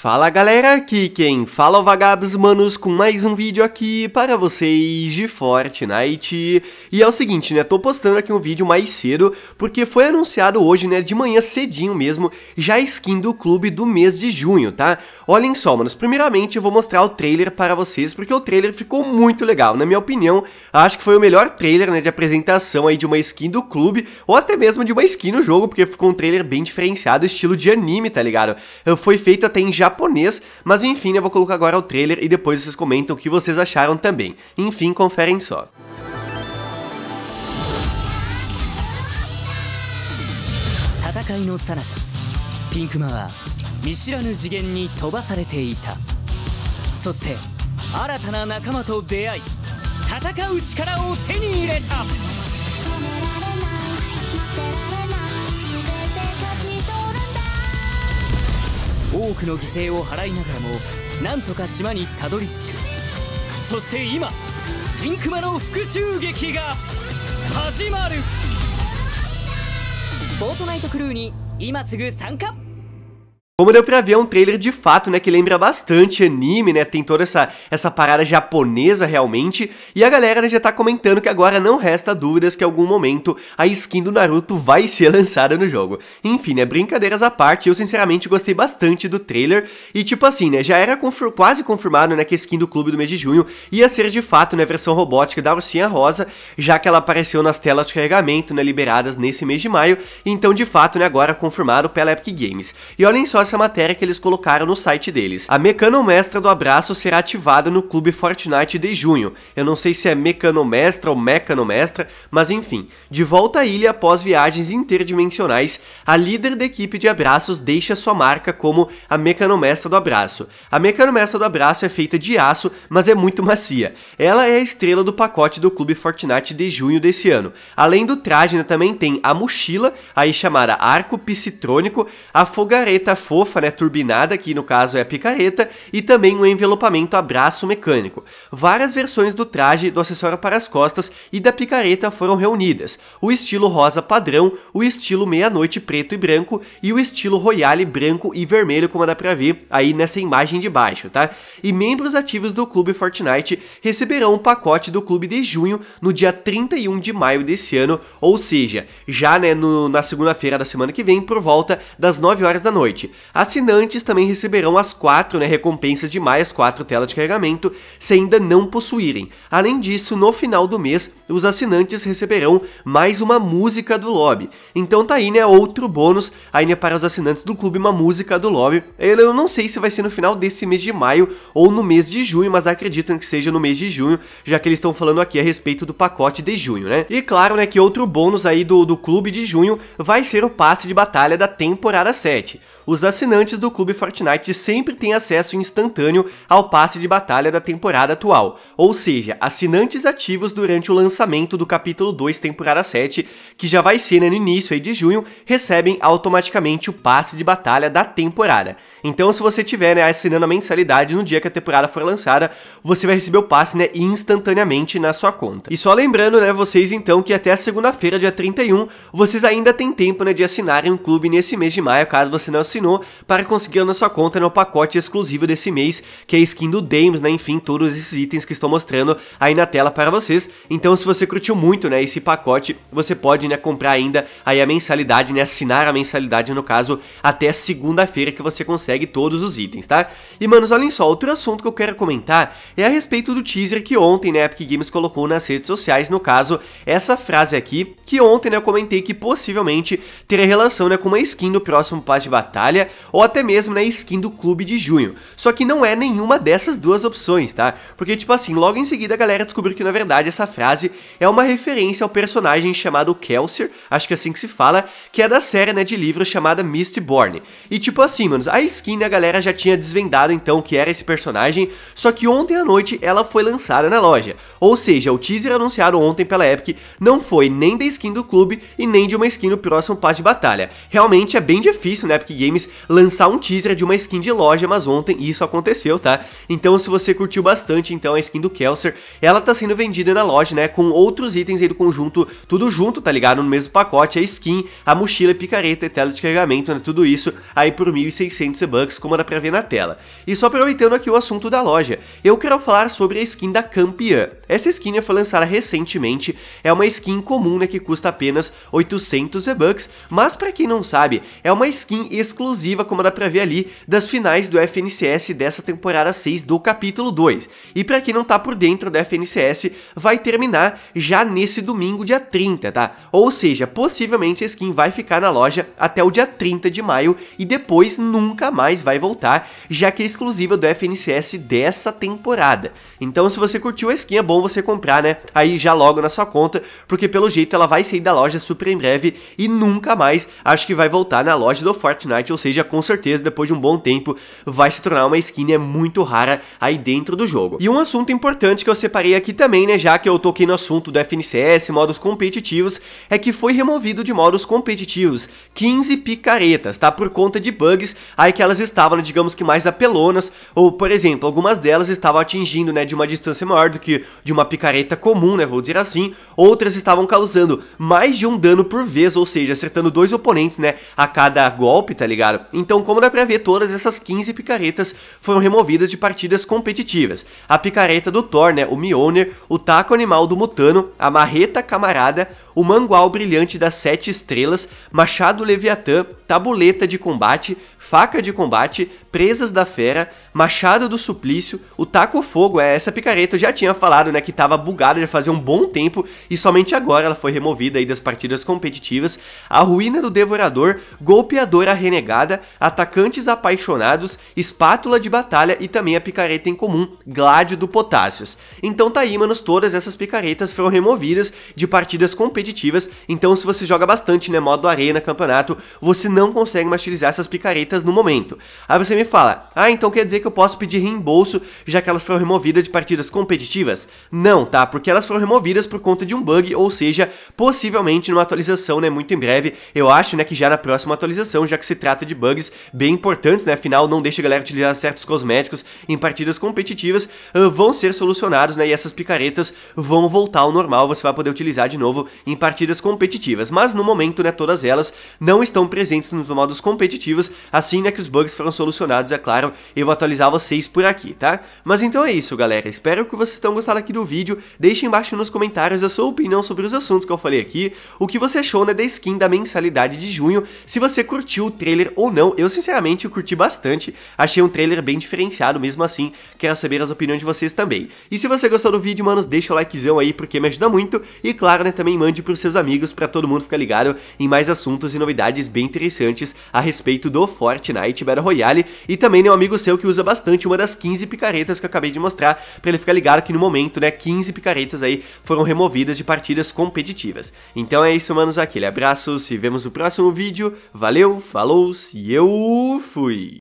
Fala galera, aqui quem fala é o Vagabos Manos com mais um vídeo aqui para vocês de Fortnite E é o seguinte né, tô postando aqui um vídeo mais cedo porque foi anunciado hoje né, de manhã cedinho mesmo Já a skin do clube do mês de junho, tá? Olhem só manos, primeiramente eu vou mostrar o trailer para vocês porque o trailer ficou muito legal Na minha opinião, acho que foi o melhor trailer né, de apresentação aí de uma skin do clube Ou até mesmo de uma skin no jogo porque ficou um trailer bem diferenciado, estilo de anime, tá ligado? Foi feito até em japonês, mas enfim, eu né, vou colocar agora o trailer e depois vocês comentam o que vocês acharam também. Enfim, conferem só. そして新たな仲間と出会い戦う力を手に入れた多くの犠牲を払いながらもなんとか島にたどり着くそして今ピンクマの復讐劇が始まるフォートナイトクルーに今すぐ参加 Como deu pra ver, é um trailer de fato, né, que lembra bastante anime, né, tem toda essa, essa parada japonesa realmente, e a galera né, já tá comentando que agora não resta dúvidas que em algum momento a skin do Naruto vai ser lançada no jogo. Enfim, né, brincadeiras à parte, eu sinceramente gostei bastante do trailer, e tipo assim, né, já era confir quase confirmado, né, que a skin do clube do mês de junho ia ser de fato, né, a versão robótica da Ursinha Rosa, já que ela apareceu nas telas de carregamento, né, liberadas nesse mês de maio, então de fato, né, agora confirmado pela Epic Games. E olhem só essa matéria que eles colocaram no site deles. A Mecanomestra do Abraço será ativada no Clube Fortnite de junho. Eu não sei se é Mecanomestra ou Mecanomestra, mas enfim. De volta à ilha após viagens interdimensionais, a líder da equipe de abraços deixa sua marca como a Mecanomestra do Abraço. A Mecanomestra do Abraço é feita de aço, mas é muito macia. Ela é a estrela do pacote do Clube Fortnite de junho desse ano. Além do traje, né, também tem a mochila, aí chamada Arco Piscitrônico, a fogareta fofa, né, turbinada, que no caso é a picareta, e também um envelopamento a braço mecânico. Várias versões do traje, do acessório para as costas e da picareta foram reunidas. O estilo rosa padrão, o estilo meia-noite preto e branco e o estilo royale branco e vermelho, como dá pra ver aí nessa imagem de baixo, tá? E membros ativos do Clube Fortnite receberão o um pacote do Clube de junho no dia 31 de maio desse ano, ou seja, já né, no, na segunda-feira da semana que vem, por volta das 9 horas da noite. Assinantes também receberão as quatro né, recompensas de mais quatro telas de carregamento, se ainda não possuírem. Além disso, no final do mês, os assinantes receberão mais uma música do lobby. Então tá aí, né, outro bônus aí, né, para os assinantes do clube, uma música do lobby. Eu não sei se vai ser no final desse mês de maio ou no mês de junho, mas acredito que seja no mês de junho, já que eles estão falando aqui a respeito do pacote de junho, né? E claro, né, que outro bônus aí do, do clube de junho vai ser o passe de batalha da temporada 7. Os assinantes do Clube Fortnite sempre têm acesso instantâneo ao passe de batalha da temporada atual, ou seja, assinantes ativos durante o lançamento do capítulo 2, temporada 7, que já vai ser né, no início de junho, recebem automaticamente o passe de batalha da temporada. Então, se você tiver né, assinando a mensalidade no dia que a temporada for lançada, você vai receber o passe né, instantaneamente na sua conta. E só lembrando, né, vocês então, que até segunda-feira, dia 31, vocês ainda têm tempo né, de assinarem um clube nesse mês de maio, caso você não assinou, para conseguir na sua conta no né, pacote exclusivo desse mês, que é a skin do Dames, né? Enfim, todos esses itens que estou mostrando aí na tela para vocês. Então, se você curtiu muito, né, esse pacote, você pode, né, comprar ainda aí a mensalidade, né, assinar a mensalidade, no caso, até segunda-feira que você consegue todos os itens, tá? E, manos, olhem só, outro assunto que eu quero comentar é a respeito do teaser que ontem, né, a Epic Games colocou nas redes sociais, no caso, essa frase aqui, que ontem, né, eu comentei que possivelmente teria relação, né, com uma skin do próximo Paz de batalha, ou até mesmo na né, skin do clube de junho. Só que não é nenhuma dessas duas opções, tá? Porque, tipo assim, logo em seguida a galera descobriu que na verdade essa frase é uma referência ao personagem chamado Kelsier, acho que é assim que se fala, que é da série, né, de livros chamada Mistborn. E tipo assim, manos, a skin né, a galera já tinha desvendado então que era esse personagem, só que ontem à noite ela foi lançada na loja. Ou seja, o teaser anunciado ontem pela Epic não foi nem da skin do clube e nem de uma skin no próximo passo de batalha. Realmente é bem difícil na né, Epic Games lançar um teaser de uma skin de loja, mas ontem isso aconteceu, tá? Então se você curtiu bastante, então a skin do Kelser, ela tá sendo vendida na loja, né, com outros itens aí do conjunto, tudo junto, tá ligado? No mesmo pacote, a skin, a mochila, a picareta e tela de carregamento, né, tudo isso aí por 1.600 bucks, como dá pra ver na tela. E só aproveitando aqui o assunto da loja, eu quero falar sobre a skin da Campeã. Essa skin foi lançada recentemente, é uma skin comum, né, que custa apenas 800 bucks, mas para quem não sabe, é uma skin exclusiva como dá pra ver ali, das finais do FNCS dessa temporada 6 do capítulo 2. E para quem não tá por dentro do FNCS, vai terminar já nesse domingo, dia 30, tá? Ou seja, possivelmente a skin vai ficar na loja até o dia 30 de maio e depois nunca mais vai voltar, já que é exclusiva do FNCS dessa temporada. Então se você curtiu a skin, é bom você comprar, né? Aí já logo na sua conta, porque pelo jeito ela vai sair da loja super em breve e nunca mais acho que vai voltar na loja do Fortnite, ou seja, Ninja com certeza depois de um bom tempo vai se tornar uma skin é muito rara aí dentro do jogo. E um assunto importante que eu separei aqui também, né, já que eu toquei no assunto do FNCS, modos competitivos, é que foi removido de modos competitivos 15 picaretas, tá, por conta de bugs aí que elas estavam, digamos que mais apelonas, ou por exemplo, algumas delas estavam atingindo, né, de uma distância maior do que de uma picareta comum, né, vou dizer assim, outras estavam causando mais de um dano por vez, ou seja, acertando dois oponentes, né, a cada golpe, tá ligado? Então, como dá pra ver, todas essas 15 picaretas foram removidas de partidas competitivas. A picareta do Thor, né, o Mjolnir, o taco animal do Mutano, a marreta camarada, o mangual brilhante das sete estrelas, machado Leviatã, tabuleta de combate, faca de combate, presas da fera, machado do suplício, o taco-fogo, é essa picareta, eu já tinha falado, né, que tava bugada já fazia um bom tempo e somente agora ela foi removida aí das partidas competitivas, a ruína do devorador, golpeadora renegada, atacantes apaixonados, espátula de batalha e também a picareta em comum, gládio do potássios. Então tá aí, manos, todas essas picaretas foram removidas de partidas competitivas, então se você joga bastante, né, modo arena, campeonato, você não não conseguem mais utilizar essas picaretas no momento. Aí você me fala, ah, então quer dizer que eu posso pedir reembolso já que elas foram removidas de partidas competitivas? Não, tá? Porque elas foram removidas por conta de um bug, ou seja, possivelmente numa atualização, né, muito em breve. Eu acho, né, que já na próxima atualização, já que se trata de bugs bem importantes, né, afinal não deixa a galera utilizar certos cosméticos em partidas competitivas, uh, vão ser solucionados, né, e essas picaretas vão voltar ao normal, você vai poder utilizar de novo em partidas competitivas. Mas no momento, né, todas elas não estão presentes diferentes nos modos competitivos, assim né, que os bugs foram solucionados, é claro, eu vou atualizar vocês por aqui, tá? Mas então é isso, galera, espero que vocês tenham gostado aqui do vídeo, deixem embaixo nos comentários a sua opinião sobre os assuntos que eu falei aqui, o que você achou né, da skin da mensalidade de junho, se você curtiu o trailer ou não, eu sinceramente curti bastante, achei um trailer bem diferenciado mesmo assim, quero saber as opiniões de vocês também. E se você gostou do vídeo, manos, deixa o likezão aí porque me ajuda muito, e claro, né, também mande pros seus amigos para todo mundo ficar ligado em mais assuntos e novidades bem interessantes antes a respeito do Fortnite Battle Royale e também um amigo seu que usa bastante uma das 15 picaretas que eu acabei de mostrar, para ele ficar ligado que no momento, né, 15 picaretas aí foram removidas de partidas competitivas. Então é isso, manos, aquele abraço, se vemos no próximo vídeo, valeu, falou, e eu fui!